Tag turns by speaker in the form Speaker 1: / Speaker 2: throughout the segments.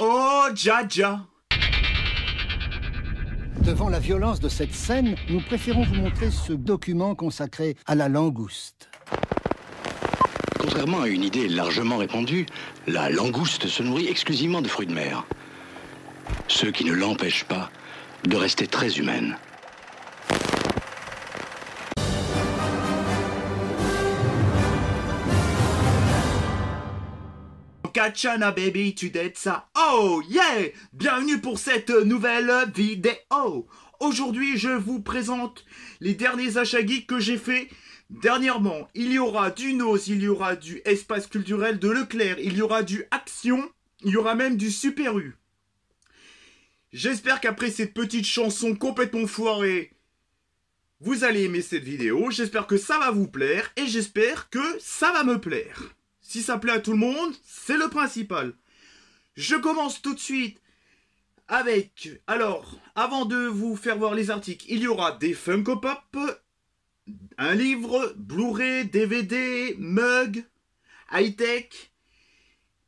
Speaker 1: Oh, Jaja Devant la violence de cette scène, nous préférons vous montrer ce document consacré à la langouste. Contrairement à une idée largement répandue, la langouste se nourrit exclusivement de fruits de mer. Ce qui ne l'empêche pas de rester très humaine. chana baby, tu ça. Oh yeah Bienvenue pour cette nouvelle vidéo. Aujourd'hui, je vous présente les derniers achats geeks que j'ai fait dernièrement. Il y aura du Nose, il y aura du Espace culturel de Leclerc, il y aura du Action, il y aura même du Super U. J'espère qu'après cette petite chanson complètement foirée, vous allez aimer cette vidéo. J'espère que ça va vous plaire et j'espère que ça va me plaire. Si ça plaît à tout le monde, c'est le principal. Je commence tout de suite avec... Alors, avant de vous faire voir les articles, il y aura des Funko Pop, un livre, Blu-ray, DVD, mug, high-tech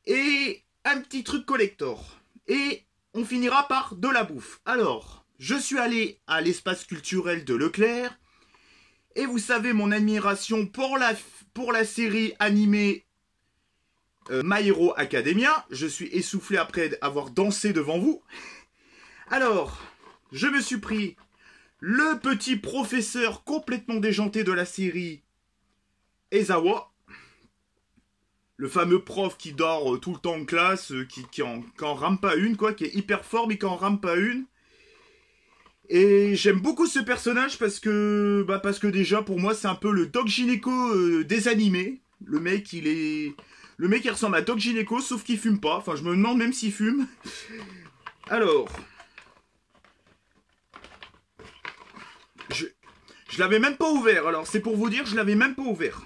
Speaker 1: et un petit truc collector. Et on finira par de la bouffe. Alors, je suis allé à l'espace culturel de Leclerc et vous savez mon admiration pour la, pour la série animée euh, Maïro Academia. Je suis essoufflé après avoir dansé devant vous. Alors, je me suis pris le petit professeur complètement déjanté de la série Ezawa. Le fameux prof qui dort euh, tout le temps en classe, euh, qui, qui, en, rampe pas une, quoi, qui est hyper fort mais qui en rame pas une. Et j'aime beaucoup ce personnage parce que, bah parce que déjà pour moi c'est un peu le doc gynéco des animés. Le mec il est, le mec, il ressemble à Doc Gineco, sauf qu'il fume pas. Enfin, je me demande même s'il fume. Alors. Je, l'avais même pas ouvert. Alors, c'est pour vous dire, je l'avais même pas ouvert.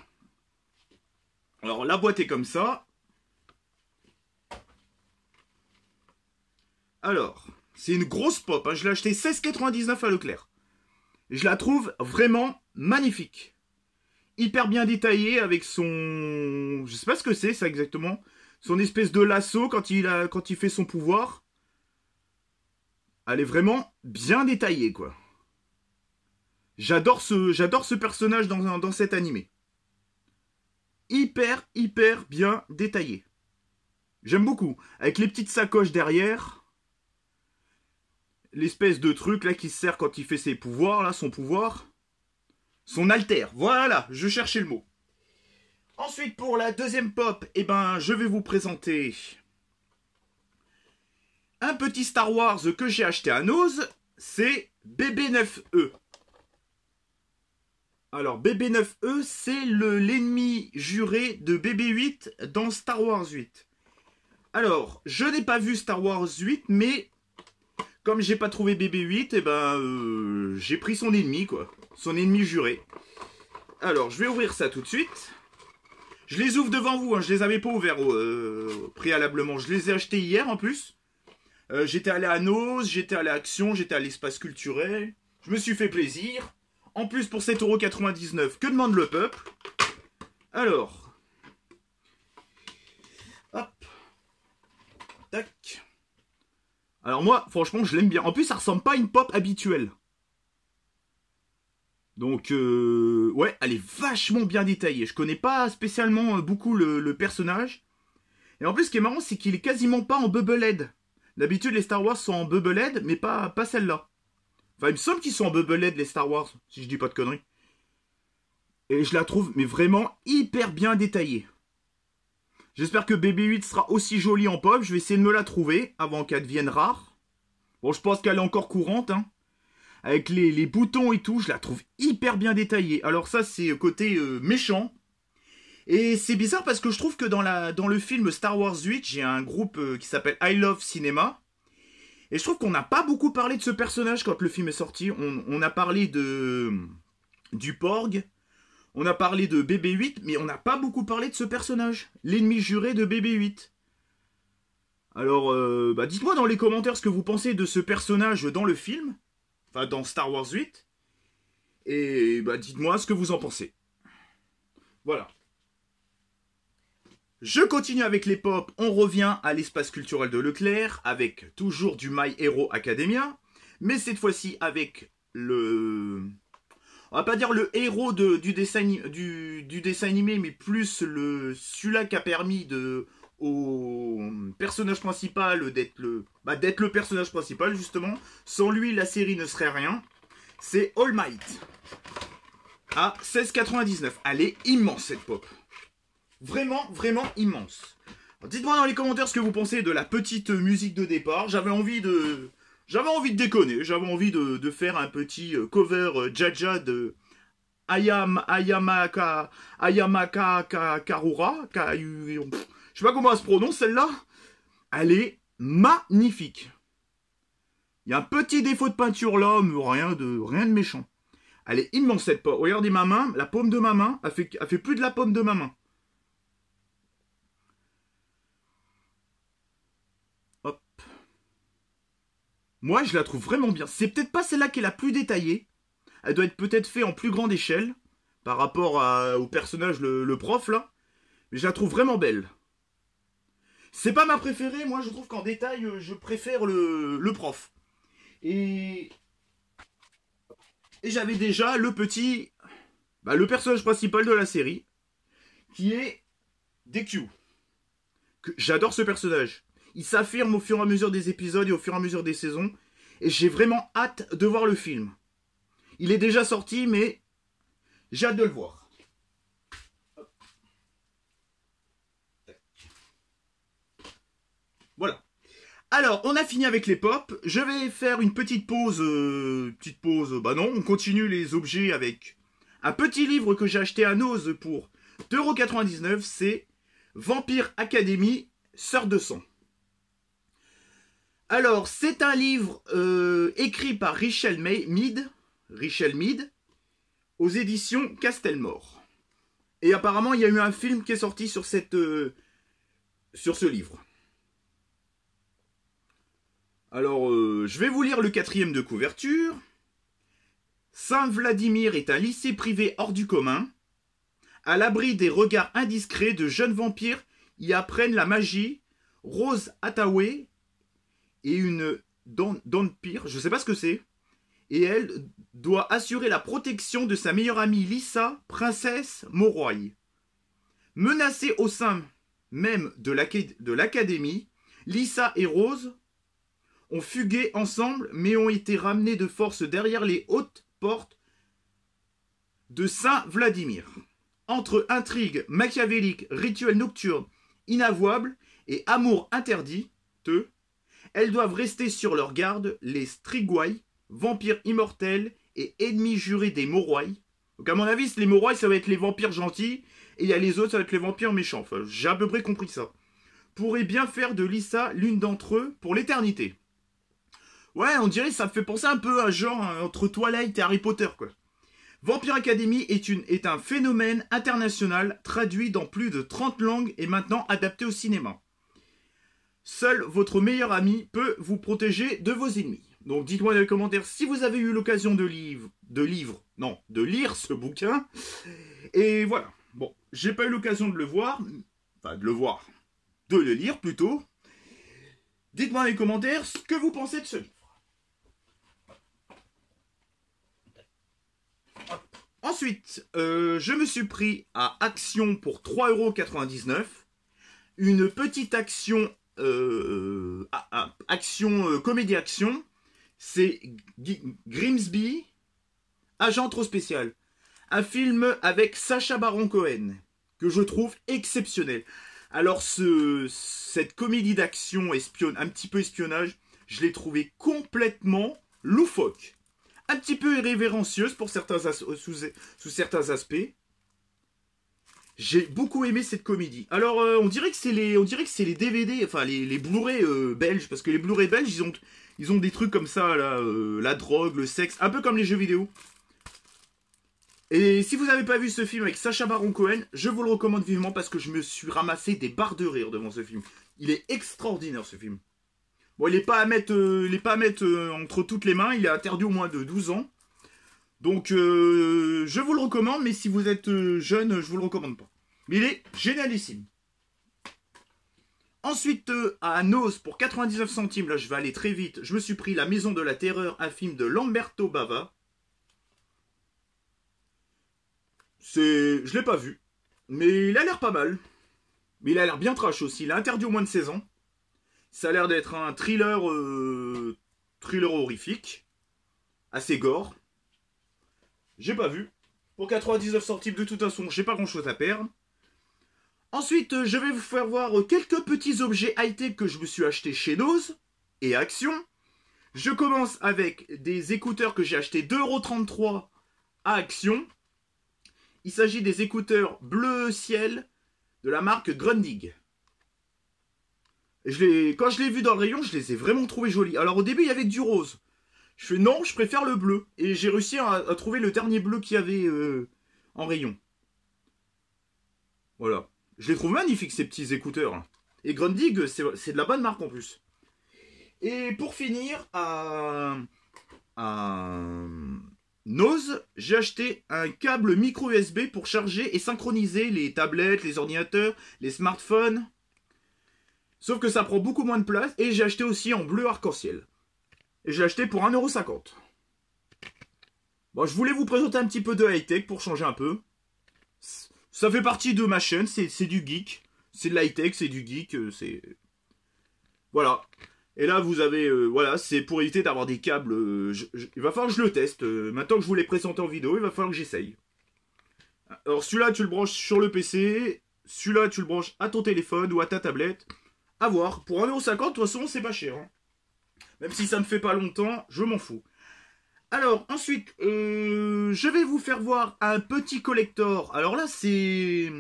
Speaker 1: Alors, la boîte est comme ça. Alors, c'est une grosse pop. Hein. Je l'ai acheté 16,99 à Leclerc. Et je la trouve vraiment magnifique hyper bien détaillé avec son. Je sais pas ce que c'est ça exactement. Son espèce de lasso quand il, a... quand il fait son pouvoir. Elle est vraiment bien détaillée, quoi. J'adore ce, j'adore ce personnage dans, dans cet animé. Hyper, hyper bien détaillé. J'aime beaucoup. Avec les petites sacoches derrière. L'espèce de truc là qui sert quand il fait ses pouvoirs, là, son pouvoir. Son alter, voilà, je cherchais le mot. Ensuite, pour la deuxième pop, eh ben, je vais vous présenter un petit Star Wars que j'ai acheté à Nose, c'est BB9E. Alors, BB9E, c'est l'ennemi juré de BB8 dans Star Wars 8. Alors, je n'ai pas vu Star Wars 8, mais comme j'ai pas trouvé BB8, eh ben, euh, j'ai pris son ennemi, quoi son ennemi juré. Alors, je vais ouvrir ça tout de suite. Je les ouvre devant vous, je hein, je les avais pas ouverts euh, préalablement. Je les ai achetés hier en plus. Euh, j'étais allé à Nos, j'étais allé à Action, j'étais à l'espace culturel. Je me suis fait plaisir. En plus, pour 7,99€, que demande le peuple Alors. Hop. Tac. Alors moi, franchement, je l'aime bien. En plus, ça ressemble pas à une pop habituelle. Donc, euh, ouais, elle est vachement bien détaillée. Je connais pas spécialement euh, beaucoup le, personnage. Et en plus, ce qui est marrant, c'est qu'il est quasiment pas en bubble head. D'habitude, les Star Wars sont en bubble head, mais pas, pas celle-là. Enfin, il me semble qu'ils sont en bubble head, les Star Wars, si je dis pas de conneries. Et je la trouve, mais vraiment hyper bien détaillée. J'espère que BB-8 sera aussi jolie en pop. Je vais essayer de me la trouver avant qu'elle devienne rare. Bon, je pense qu'elle est encore courante, hein avec les, boutons et tout, je la trouve hyper bien détaillée. Alors ça, c'est côté euh, méchant. Et c'est bizarre parce que je trouve que dans, la, dans le film Star Wars 8, j'ai un groupe euh, qui s'appelle I Love Cinema. Et je trouve qu'on n'a pas beaucoup parlé de ce personnage quand le film est sorti. On, a parlé de du Porg, on a parlé de BB-8, mais on n'a pas beaucoup parlé de ce personnage, l'ennemi juré de BB-8. Alors, euh, bah, dites-moi dans les commentaires ce que vous pensez de ce personnage dans le film dans Star Wars 8. Et bah, dites-moi ce que vous en pensez. Voilà. Je continue avec les pop, on revient à l'espace culturel de Leclerc avec toujours du My Hero Academia, mais cette fois-ci avec le... On va pas dire le héros du, dessin, du, dessin animé, mais plus le celui-là qui a permis de, au personnage principal d'être le, bah, d'être le personnage principal justement. Sans lui, la série ne serait rien. C'est All Might à 16,99. Elle est immense cette pop. Vraiment, vraiment immense. Dites-moi dans les commentaires ce que vous pensez de la petite musique de départ. J'avais envie de, j'avais envie de déconner. J'avais envie de, faire un petit euh, cover euh, Jaja de Ayam Ayamaka Ayamaka Karura. Ka, je sais pas comment elle se prononce celle-là. Elle est magnifique. Il y a un petit défaut de peinture là, mais rien de, rien de méchant. Elle est immense cette pomme. Regardez ma main, la paume de ma main, elle fait, fait plus de la paume de ma main. Hop. Moi, je la trouve vraiment bien. C'est peut-être pas celle-là qui est la plus détaillée. Elle doit être peut-être faite en plus grande échelle par rapport au personnage, le, le prof là. Mais je la trouve vraiment belle. C'est pas ma préférée, moi je trouve qu'en détail, euh, je préfère le, prof. Et, et j'avais déjà le petit, bah, le personnage principal de la série, qui est Deku. J'adore ce personnage. Il s'affirme au fur et à mesure des épisodes et au fur et à mesure des saisons. Et j'ai vraiment hâte de voir le film. Il est déjà sorti, mais j'ai hâte de le voir. Voilà. Alors, on a fini avec les pop. Je vais faire une petite pause. Euh, petite pause. Bah non, on continue les objets avec un petit livre que j'ai acheté à Nose pour 2,99€. C'est Vampire Academy, Sœur de sang. Alors, c'est un livre euh, écrit par Richel Mead, aux éditions Castelmore. Et apparemment, il y a eu un film qui est sorti sur cette, euh, sur ce livre. Alors, euh, je vais vous lire le quatrième de couverture. Saint-Vladimir est un lycée privé hors du commun. À l'abri des regards indiscrets de jeunes vampires y apprennent la magie. Rose Atawe et une Don, Je ne je sais pas ce que c'est, et elle doit assurer la protection de sa meilleure amie Lisa, princesse Moroy. Menacée au sein même de l'académie, Lisa et Rose ont fugué ensemble, mais ont été ramenés de force derrière les hautes portes de Saint-Vladimir. Entre intrigues machiavéliques, rituels nocturnes, inavouables et amour interdit, elles doivent rester sur leur garde les Strigoi, vampires immortels et ennemis jurés des Moroi. Donc à mon avis, les Moroi, ça va être les vampires gentils, et il y a les autres, ça va être les vampires méchants. j'ai à peu près compris ça. Pourrait bien faire de Lisa l'une d'entre eux pour l'éternité. Ouais, on dirait ça me fait penser un peu à genre euh, entre Twilight et Harry Potter, quoi. Vampire Academy est, une, est un phénomène international traduit dans plus de 30 langues et maintenant adapté au cinéma. Seul votre meilleur ami peut vous protéger de vos ennemis. Donc dites-moi dans les commentaires si vous avez eu l'occasion de livre, de non, de lire ce bouquin. Et voilà. Bon, j'ai pas eu l'occasion de le voir, enfin de le voir, de le lire plutôt. Dites-moi dans les commentaires ce que vous pensez de ce livre. Ensuite, euh, je me suis pris à Action pour 3,99€. Une petite action, euh, action euh, comédie action. C'est Grimsby, Agent trop spécial. Un film avec Sacha Baron Cohen, que je trouve exceptionnel. Alors, ce, cette comédie d'action, un petit peu espionnage, je l'ai trouvé complètement loufoque un petit peu irrévérencieuse pour certains euh, sous, certains aspects. J'ai beaucoup aimé cette comédie. Alors, euh, on dirait que c'est les, on dirait que c'est les DVD, enfin les, Blu-ray euh, belges, parce que les Blu-ray belges, ils ont, ils ont des trucs comme ça, là, la drogue, le sexe, un peu comme les jeux vidéo. Et si vous n'avez pas vu ce film avec Sacha Baron Cohen, je vous le recommande vivement parce que je me suis ramassé des barres de rire devant ce film. Il est extraordinaire ce film. Bon, il n'est pas à mettre, euh, pas mettre euh, entre toutes les mains. Il est interdit au moins de 12 ans. Donc, euh, je vous le recommande, mais si vous êtes jeune, je vous le recommande pas. Mais il est génialissime. Ensuite, à Nos, pour 99 centimes, là je vais aller très vite, je me suis pris La Maison de la Terreur, un film de Lamberto Bava. C'est... Je l'ai pas vu, mais il a l'air pas mal. Mais il a l'air bien trash aussi, il est interdit au moins de 16 ans. Ça a l'air d'être un thriller, euh, thriller horrifique, assez gore. J'ai pas vu. Pour 99 centimes, de toute façon, j'ai pas grand chose à perdre. Ensuite, euh, je vais vous faire voir euh, quelques petits objets high-tech que je me suis acheté chez Nose et Action. Je commence avec des écouteurs que j'ai acheté 2,33€ à Action. Il s'agit des écouteurs bleu ciel de la marque Grundig quand je l'ai vu dans le rayon, je les ai vraiment trouvés jolis. Alors au début, il y avait du rose. Je fais non, je préfère le bleu. Et j'ai réussi à, trouver le dernier bleu qu'il y avait euh, en rayon. Voilà. Je les trouve magnifiques, ces petits écouteurs. Et Grundig, c'est de la bonne marque en plus. Et pour finir, à, à Nose, j'ai acheté un câble micro USB pour charger et synchroniser les tablettes, les ordinateurs, les smartphones. Sauf que ça prend beaucoup moins de place et j'ai acheté aussi en bleu arc-en-ciel. Et j'ai acheté pour 1,50€. Bon, je voulais vous présenter un petit peu de high-tech pour changer un peu. Ça fait partie de ma chaîne, c'est du geek. C'est de l'high-tech, c'est du geek, euh, c'est... Voilà. Et là, vous avez... Euh, voilà, c'est pour éviter d'avoir des câbles. Euh, il va falloir que je le teste. maintenant que je vous l'ai présenté en vidéo, il va falloir que j'essaye. Alors celui-là, tu le branches sur le PC. Celui-là, tu le branches à ton téléphone ou à ta tablette. A voir. Pour 1,50€, de toute façon, c'est pas cher. Hein. Même si ça ne fait pas longtemps, je m'en fous. Alors, ensuite, euh, je vais vous faire voir un petit collector. Alors là, c'est...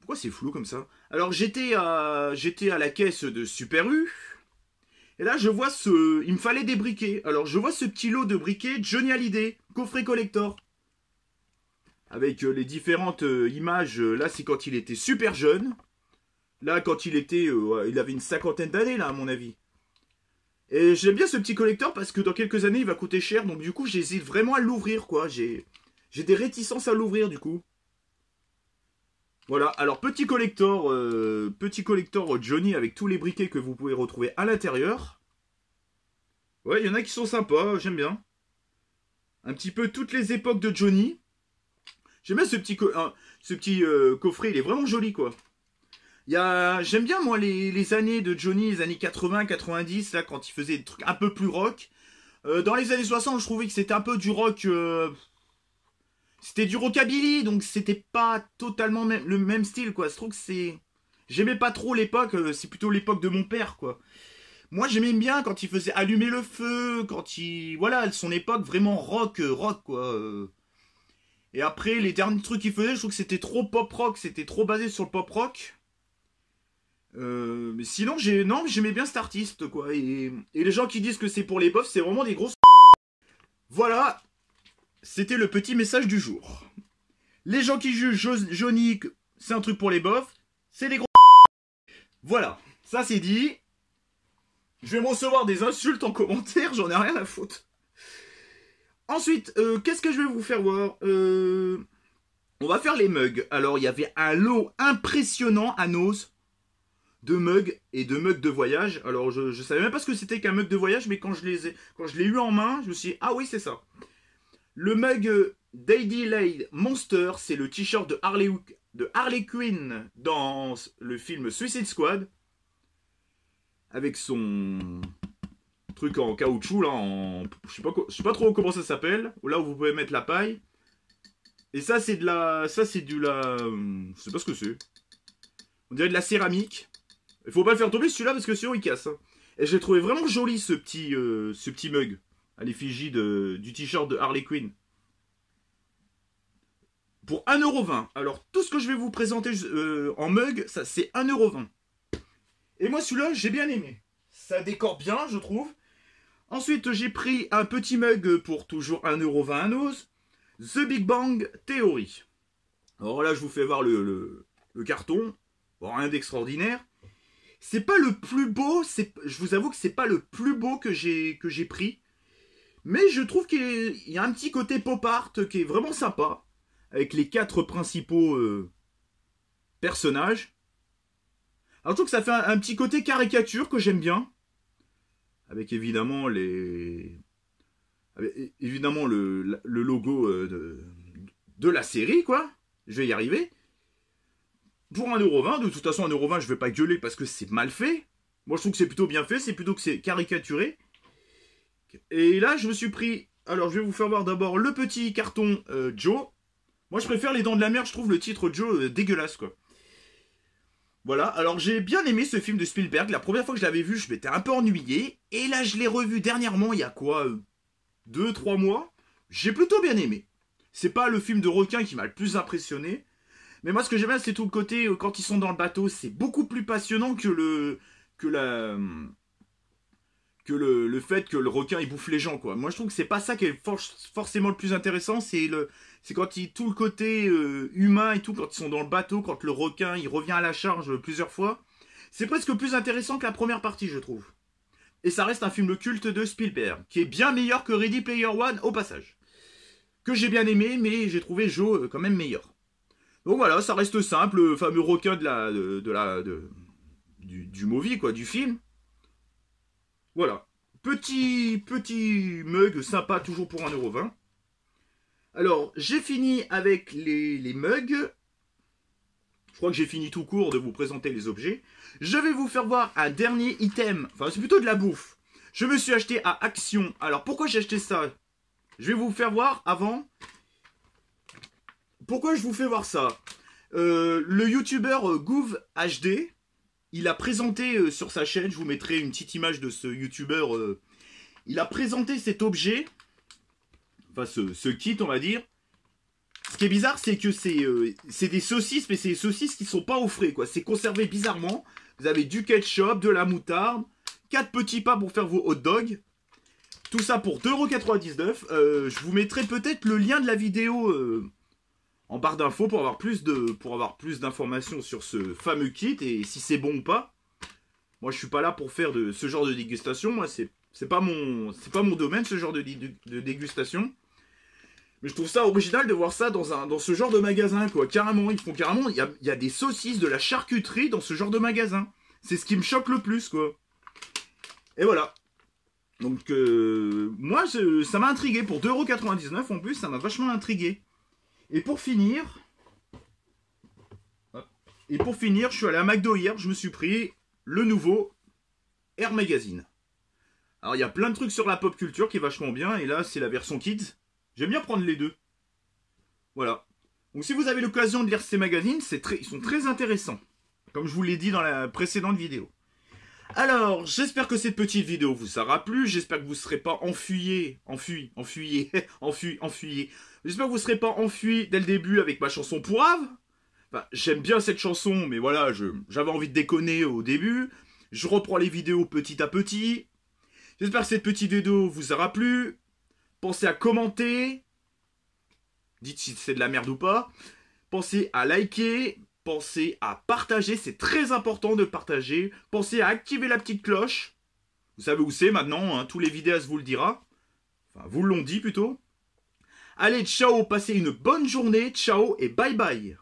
Speaker 1: Pourquoi c'est flou comme ça Alors, j'étais à, à la caisse de Super U. Et là, je vois ce... Il me fallait des briquets. Alors, je vois ce petit lot de briquets Johnny Hallyday, coffret collector. Avec euh, les différentes euh, images. Là, c'est quand il était super jeune. Là, quand il était, euh, il avait une cinquantaine d'années, là, à mon avis. Et j'aime bien ce petit collecteur parce que dans quelques années, il va coûter cher. Donc, du coup, j'hésite vraiment à l'ouvrir, quoi. J'ai des réticences à l'ouvrir, du coup. Voilà, alors petit collector, euh, petit collector Johnny avec tous les briquets que vous pouvez retrouver à l'intérieur. Ouais, il y en a qui sont sympas, j'aime bien. Un petit peu toutes les époques de Johnny. J'aime bien ce petit, ce petit euh, coffret, il est vraiment joli quoi. J'aime bien, moi, les, années de Johnny, les années 80, 90, quand il faisait des trucs un peu plus rock. Euh, dans les années 60, je trouvais que c'était un peu du rock. Euh, c'était du rockabilly, donc c'était pas totalement le même style, quoi. Je trouve que c'est. J'aimais pas trop l'époque, euh, c'est plutôt l'époque de mon père, quoi. Moi, j'aimais bien quand il faisait allumer le feu, quand il. Voilà, son époque vraiment rock, rock, quoi. Et après, les derniers trucs qu'il faisait, je trouve que c'était trop pop rock, c'était trop basé sur le pop rock. Euh, mais sinon, j'ai non, j'aimais bien cet artiste, quoi. Et, les gens qui disent que c'est pour les bofs, c'est vraiment des grosses. Voilà, c'était le petit message du jour. Les gens qui jugent jo c'est un truc pour les bofs, c'est des gros. Voilà, ça c'est dit. Je vais recevoir des insultes en commentaire, j'en ai rien à foutre. Ensuite, euh, qu'est-ce que je vais vous faire voir euh, On va faire les mugs. Alors, il y avait un lot impressionnant à nos de mugs et de mugs de voyage. Alors je, ne savais même pas ce que c'était qu'un mug de voyage, mais quand je les ai, quand je l'ai eu en main, je me suis dit, ah oui c'est ça. Le mug euh, Daddy Lay Monster, c'est le t-shirt de Harley, de Quinn dans le film Suicide Squad, avec son truc en caoutchouc là, en, je sais pas, sais pas trop comment ça s'appelle, là où vous pouvez mettre la paille. Et ça c'est de la, ça c'est du la, euh, je sais pas ce que c'est. On dirait de la céramique. Il faut pas le faire tomber celui-là parce que sinon il casse. Hein. Et j'ai trouvé vraiment joli ce petit, euh, ce petit mug à l'effigie du t-shirt de Harley Quinn. Pour 1,20€. Alors tout ce que je vais vous présenter euh, en mug, ça c'est 1,20€. Et moi celui-là, j'ai bien aimé. Ça décore bien, je trouve. Ensuite, j'ai pris un petit mug pour toujours 1,20€ à nose. The Big Bang Theory. Alors là, je vous fais voir le, carton. rien d'extraordinaire. C'est pas le plus beau, je vous avoue que c'est pas le plus beau que j'ai que j'ai pris. Mais je trouve qu'il y a un petit côté pop art qui est vraiment sympa. Avec les quatre principaux euh, personnages. Alors je trouve que ça fait un, petit côté caricature que j'aime bien. Avec évidemment les. évidemment le, le logo euh, de, de la série, quoi. Je vais y arriver pour 20, de toute façon 20, je vais pas gueuler parce que c'est mal fait. Moi je trouve que c'est plutôt bien fait, c'est plutôt que c'est caricaturé. Et là je me suis pris, alors je vais vous faire voir d'abord le petit carton euh, Joe. Moi je préfère les dents de la mer, je trouve le titre Joe euh, dégueulasse quoi. Voilà, alors j'ai bien aimé ce film de Spielberg. La première fois que je l'avais vu, je m'étais un peu ennuyé. Et là, je l'ai revu dernièrement, il y a quoi 2-3 euh, mois. J'ai plutôt bien aimé. C'est pas le film de requin qui m'a le plus impressionné. Mais moi, ce que j'aime bien, c'est tout le côté euh, quand ils sont dans le bateau. C'est beaucoup plus passionnant que le que la que le, fait que le requin il bouffe les gens quoi. Moi je trouve que c'est pas ça qui est forcément le plus intéressant, c'est le quand il tout le côté euh, humain et tout quand ils sont dans le bateau, quand le requin il revient à la charge plusieurs fois, c'est presque plus intéressant que la première partie je trouve. Et ça reste un film culte de Spielberg qui est bien meilleur que Ready Player One au passage. Que j'ai bien aimé mais j'ai trouvé Joe euh, quand même meilleur voilà, ça reste simple, le fameux requin de la, de, la, du, movie, quoi, du film. Voilà. Petit, petit mug sympa, toujours pour 1,20€. Alors, j'ai fini avec les, les mugs. Je crois que j'ai fini tout court de vous présenter les objets. Je vais vous faire voir un dernier item. Enfin, c'est plutôt de la bouffe. Je me suis acheté à Action. Alors, pourquoi j'ai acheté ça Je vais vous faire voir avant pourquoi je vous fais voir ça euh, Le youtubeur euh, Gouv HD, il a présenté euh, sur sa chaîne, je vous mettrai une petite image de ce youtubeur, il a présenté cet objet, enfin ce, kit on va dire, ce qui est bizarre, c'est que c'est des saucisses, mais c'est des saucisses qui ne sont pas au frais, quoi. C'est conservé bizarrement. Vous avez du ketchup, de la moutarde, 4 petits pas pour faire vos hot dogs. Tout ça pour 2,99€. je vous mettrai peut-être le lien de la vidéo en barre d'infos pour avoir plus de pour avoir plus d'informations sur ce fameux kit et si c'est bon ou pas. Moi, je suis pas là pour faire de ce genre de dégustation. Moi, c'est pas mon c'est pas mon domaine ce genre de, de, dégustation. Mais je trouve ça original de voir ça dans un dans ce genre de magasin quoi. Carrément, ils font carrément il y a, des saucisses de la charcuterie dans ce genre de magasin. C'est ce qui me choque le plus quoi. Et voilà. Donc euh, moi ça m'a intrigué pour 2,99€ en plus, ça m'a vachement intrigué. Et pour finir, et pour finir, je suis allé à McDo hier, je me suis pris le nouveau Air Magazine. Alors il y a plein de trucs sur la pop culture qui est vachement bien, et là c'est la version kids. J'aime bien prendre les deux. Voilà. Donc si vous avez l'occasion de lire ces magazines, ils sont très intéressants. Comme je vous l'ai dit dans la précédente vidéo. Alors, j'espère que cette petite vidéo vous aura plu. J'espère que vous ne serez pas enfuyé... enfui, enfuyé, enfui, enfuyé. J'espère que vous ne serez pas enfui dès le début avec ma chanson Pourave. Enfin, J'aime bien cette chanson, mais voilà, j'avais envie de déconner au début. Je reprends les vidéos petit à petit. J'espère que cette petite vidéo vous aura plu. Pensez à commenter. Dites si c'est de la merde ou pas. Pensez à liker pensez à partager, c'est très important de partager. Pensez à activer la petite cloche. Vous savez où c'est maintenant, hein, tous les vidéastes vous le dira. Enfin, vous l'ont dit plutôt. Allez, ciao, passez une bonne journée, ciao et bye bye.